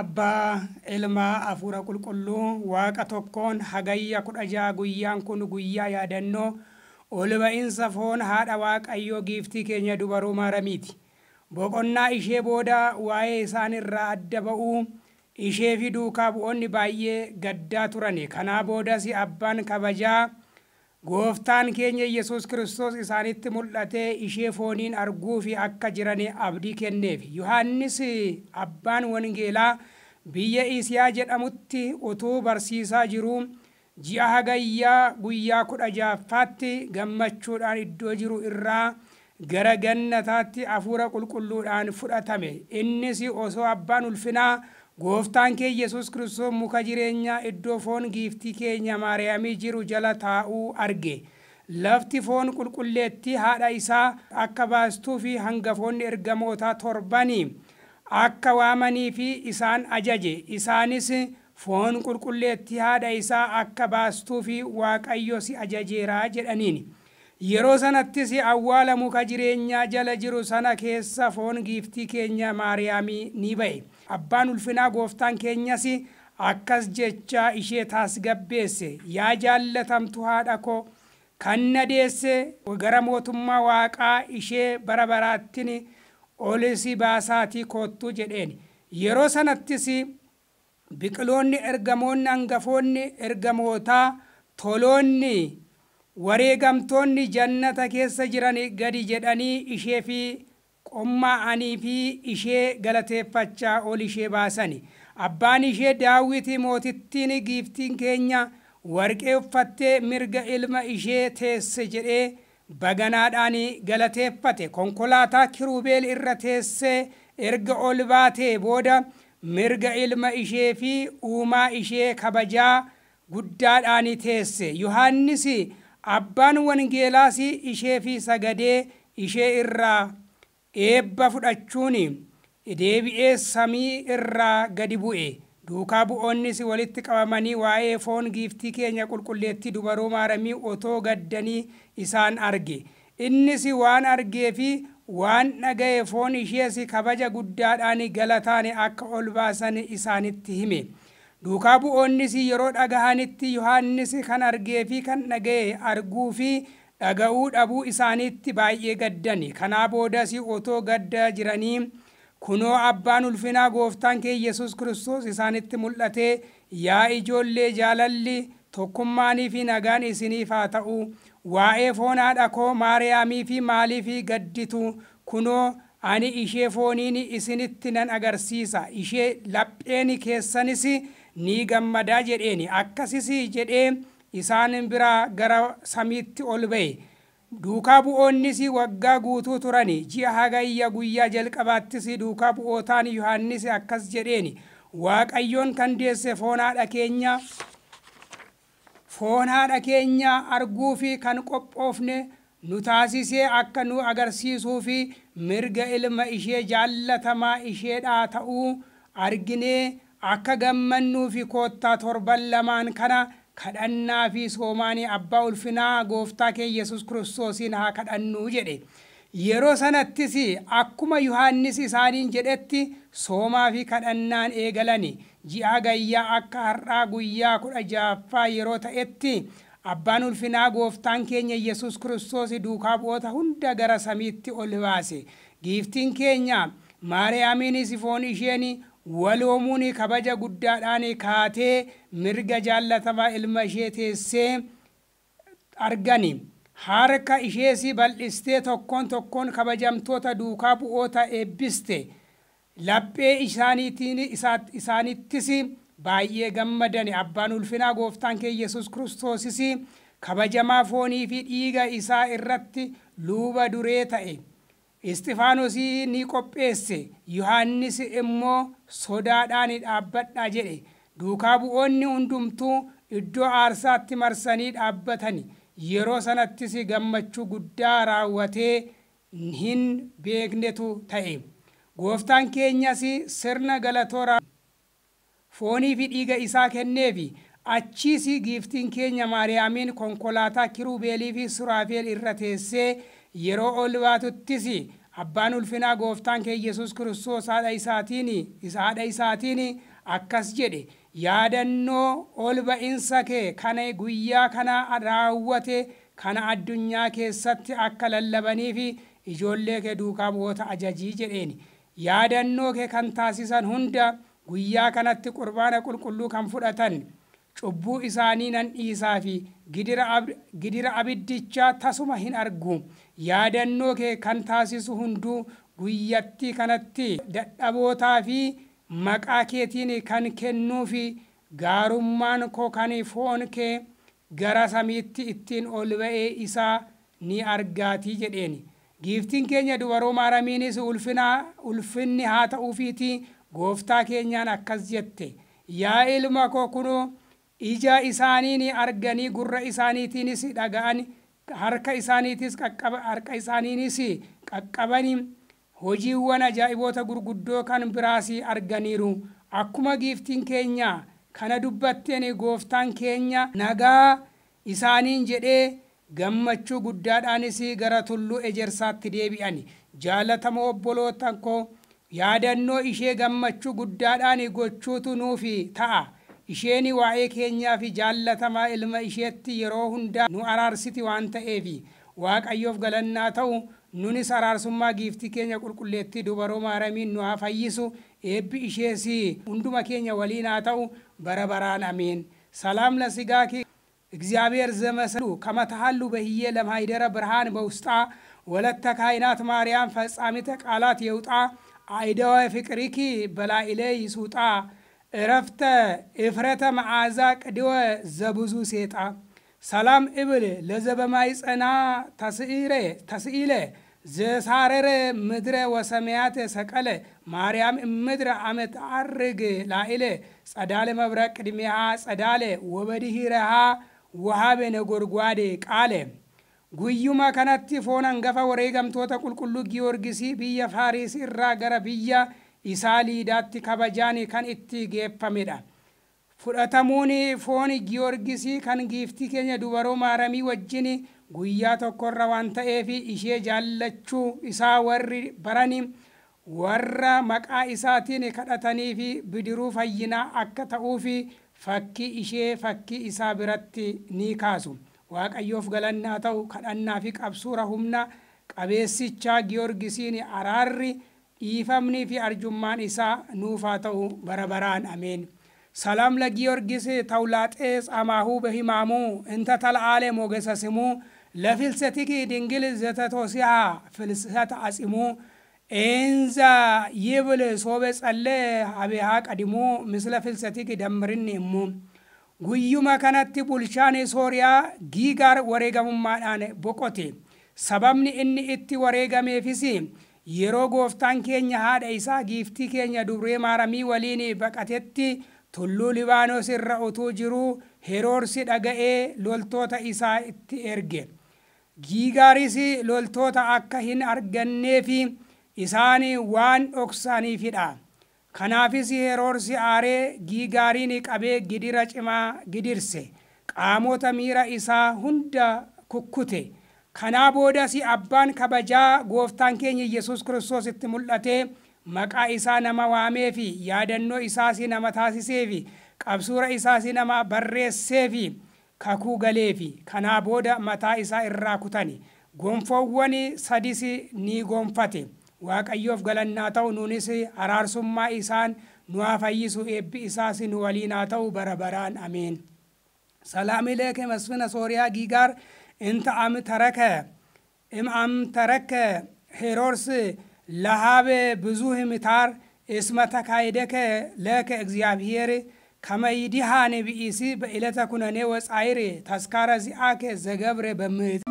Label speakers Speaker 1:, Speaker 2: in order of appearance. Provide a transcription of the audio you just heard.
Speaker 1: abbaa ilmaa afuura qulqulluu waaqa tokkoon hagayya kudha ja'a guyyaan kun guyyaa yaadannoo ol ba'iinsa foon haadha waaqayyoo giiftii keenya dubaruu maaramiiti boqonnaa ishee booda waa'ee isaan irraa adda ba'uu ishee fi duukaa bu'oonni baay'ee gaddaa turani kanaa boodas abbaan kabajaa Gooftaan keenya Yesuus kiristoos isaanitti mul'atee ishee fooniin arguu fi akka jiran abdii kenneef. Yohaannis abbaan wangeelaa biyya Isiyaa jedhamutti utuu barsiisaa jiru ji'a hagayyaa guyyaa kudha jaaffaatti gammachuudhaan iddoo jiru irraa gara gannataatti hafuura qulqulluudhaan fudhatame. Innis osoo abbaan ulfinaa gooftaan kee yesus kiristoos muka jireenyaa iddoo foon giiftii keenya maariyaamii jiru jala taa'uu arge lafti foon qulqulleetti haadha isaa akka baastuu fi foonni ergamoota torbanii akka waamanii fi isaan ajaje isaanis foon qulqulleetti haadha isaa akka baastuu fi waaqayyo si ajajeeraa jedhaniin yeroo sanattis awwaala muka jireenyaa jala jiru sana keessa foon giiftii keenya maariyaamii ni ba'e abbaan ulfinaa gooftaan keenyas akkas jechaa ishee gabbeesse yaa jaallatamtu haadha koo kan deesse gara mootummaa waaqaa ishee bara baraatti olisi baasaatii kootu jedheen yeroo sanattis biqiloonni ergamoonni hangafoonni ergamootaa toloonni wareegamtoonni jannata keessa jiran gadi jedhanii ishee fi qommaa anii fi ishee galateeffachaa ol ishee baasan abbaan ishee daawiti mootittiin giiftiin keenya warqee uffattee mirga ilma ishee teesse jedhee baganaadhaan galateeffate konkolaataa kirubeel irra teessee erga ol baatee booda mirga ilma ishee fi uumaa ishee kabajaa guddaadhaan teesse yohannis abbaan wangeelaas ishee fi sagadee ishee irraa eebba fudhachuun deebi'ee samii irraa gadi bu'e duukaa bu'oonnis walitti qabamanii waa'ee foon giiftii keenya qulqulleettii dubaroo maaramii otoo gaddanii isaan arge innis waan argee fi waan dhaga'e foon ishees kabaja guddaadhaan galataane akka ol baasan isaanitti hime duukaa bu'oonnis yeroo dhagahanitti yohaannis kan argee fi kan dhaga'e arguu fi dhaga'uu dhabuu isaaniitti baay'ee gaddani kanaa boodas otoo gadda jiranii kunoo abbaan ulfinaa gooftaan kee yesus kiristoos isaanitti mul'atee yaa ijoollee jaalalli tokkummaanii fi nagaan isiniif haa ta'u waa'ee foonaadha koo maariyaamii fi maalii fi gadditu kunoo ani ishee fooniin isinitti nan agarsiisa ishee lapheeni keessanis ni gammadaa jedheen akkasisi jedhee isaan biraa gara samiitti ol ba'e duukaa bu'oonnis waggaa guutuu turan ji'a hagayya guyyaa jalqabaattis duukaa bu'ootaan yohannis akkas jedheen waaqayyoon kan deesse foonaadha keenya foonaadha keenya arguu fi kan qophoofne nu taasisee akka nu agarsiisuu fi mirga ilma ishee jaallatamaa isheedha ta'uu arginee akka gammannuu fi koottaa torban lamaan kana kadhannaa fi soomaanii abbaa ulfinaa gooftaa keenya yesus kiristoosiin haa kadhannuu jedhe yeroo sanattis akkuma yohaannis isaaniin jedhetti soomaa fi kadhannaan eegalani ji'a gayyaa akka har'aa guyyaa kudha jaaffaa yeroo ta'etti abbaan ulfinaa gooftaan keenya yesus kiristoos duukaa bu'oota hunda gara samiitti ol baase giiftiin keenya maariyaamiinis sifoon isheen waloomuun kabaja guddaadhaan kaatee mirga jaallatamaa ilma ishee teessee argan harka ishees bal'istee tokkoon tokkoon kabajamtoota duukaa bu'oota eebbiste laphee isaanittis baay'ee gammadan abbaan ulfinaa gooftaan kee yesus kiristoosis kabajamaa foonii fi dhiiga isaa irratti luuba duree ta'e. isxifaanoosii ni qopheesse yohaannis immoo sodaadhaan dhaabbadha jedhe duukaa bu'oonni hundumtuu iddoo aarsaatti marsanii dhaabbatan yeroo sanattis gammachuu guddaa raawwatee hin beeknetu ta'e gooftaan keenyas sirna galatoora foonii fi dhiiga isaa kenneefi achiis giiftiin keenya maariyaamiin konkolaataa kirubeelii fi suraafeel irra teessee yeroo ol baatuttis abbaan ulfinaa gooftaan kee yesus kiristoos haadha isaatiin akkas jedhe yaadannoo ol ba'insa kee kana guyyaa kana raawwate kana addunyaa keessatti akka lallabaniif ijoollee kee duukaa bu'oota ajajii jedheeni yaadannoo kee kan taasisan hunda guyyaa kanatti qurbaana qulqulluu kan fudhatan cubbuu isaanii nan fi gidira abiddichaa tasuma hin argu yaadannoo kee kan taasisu hunduu guyyattii kanatti dadhabootaa fi maqaa keetiin kan kennuu fi gaarummaan koo kan foon kee gara samiitti ittiin ol ba'ee isaa ni argaatii jedheeni giiftiin keenya dubaroo maaramiinis ulfinni haa ta'uufiiti gooftaa keenyaan akkas jette yaa ilma koo kunoo ija isaaniin arganii gurra isaaniitiinis dhaga'an harka isaaniitis harka isaaniinis qaqqabanii hojiiwwan ajaa'iboota gurguddoo kan biraas arganiiru akkuma giiftiin keenya kana dubbatteen gooftaan keenya nagaa isaaniin jedhee gammachuu guddaadhaanis gara tulluu ejersaatti deebi'an jaalatama obbolootan koo yaadannoo ishee gammachuu guddaadhaan gochuutu nuufi ta'a isheen waa'ee keenyaafi jaallatamaa ilma isheetti yeroo hundaa nu araarsiti waan ta'eefi waaqayyoof galannaa ta'u nunis araarsummaa giiftii keenya qulqulleettii dubaroo maaramiin nu haa fayyisu eebbi ishees hunduma keenya waliin haa ta'u bara baraan ameen ሰላም ለስጋኪ እግዚአብሔር ዘመስሉ ከመታሃሉ በህዬ ለማይደረ ብርሃን በውስጣ ወለተ ካይናት ማርያም ፈጻሚተ ቃላት የውጣ አይደዋ ፍቅሪኪ በላይሌ ይሱጣ እረፍተ እፍረተ መዓዛ ቅድወ ዘብዙ ሴጣ ሰላም እብል ለዘበማይ ጸና ተስኢለ ዘሳረረ ምድረ ወሰማያት ሰቀለ ማርያም እምድረ አመት አርግ ላኢለ ጸዳለ መብረቅ ቅድሚያ ጸዳለ ወበድሂረሃ ወሃበ ነጎድጓዴ ቃለ ጉዩማ ከነቲ ፎን አንገፈ ወሬ ገምቶተ ቁልቁሉ ጊዮርጊሲ ብየ ፋሪስ እራ ገረ ብያ isaa liidaatti kabajaan kan itti geeffamedha. fudhatamuun foon giyoorgisii kan giiftii keenya dubaroo maaramii wajjin guyyaa tokkorra waan ta'eef ishee jaallachuu isaa warri barani warra maqaa isaatiin kadhatanii fi bidiruu fayyinaa akka ta'uufi fakkii ishee fakkii isaa biratti ni kaasu waaqayyoof galannaa ta'u kadhannaa fi qabsuura humna qabeessichaa giyoorgisiin araarri. dhiifamnii fi arjummaan isaa nuufaa ta'u bara baraan ameen ሰላም ለጊዮርጊስ ተውላጤስ አማሁ በሂማሙ እንተ ተለአለ ሞገሰ ስሙ ለፍልሰቲኪ ድንግል ዘተቶሲያ ፍልሰት አጽሙ ኤንዛ ይብል ሶበ ጸለ አብሃ ቀዲሙ ምስለ ፍልሰቲኪ ደምርን እሙ ጉዩመ ከነቲ ቡልሻኔ ሶሪያ ጊጋር ወሬገሙማዳን ቦቆቴ ሰበምኒ እኒ እቲ ወሬገሜፊሲ yeroo gooftaan keenya haadha isaa giiftii keenya dubree maaramii waliin baqatetti tulluu libaanos irra utuu jiruu heroorsi dhaga'ee loltoota isaa itti erge giigaaris loltoota akka hin arganneefi isaan waan dhoksaniifidha kanaafis heroorsi aaree giigaariin qabee gidira cimaa gidirse qaamota miira isaa hunda kukkute Kanaa boodas abbaan kabajaa gooftaan keenya Yesuus kiristoos itti mul'atee maqaa isaa nama waamee fi yaadannoo isaas nama taasisee fi qabsuura isaas nama barreessee fi kakuu galee fi kanaa booda mataa isaa irraa kutani. Gonfoowwan sadis ni gonfate. Waaqayyoof galannaa ta'u nuunis araarsummaa isaan nu haa fayyisu eebbi isaas nu waliinaa ta'u bara baraan ameen. Salaamu ileekum asfina sooriyaa giigaar. እንተ አምተረከ እምአምተረከ ሄሮድስ ለሃበ ብዙህ ምታር እስመ ተካይደከ ለከ እግዚአብሔር ከመይዲሃ ነብኢሲ በኢለተ ኩነኔ ወጻይር ተስካረ ዚአከ ዘገብረ በምት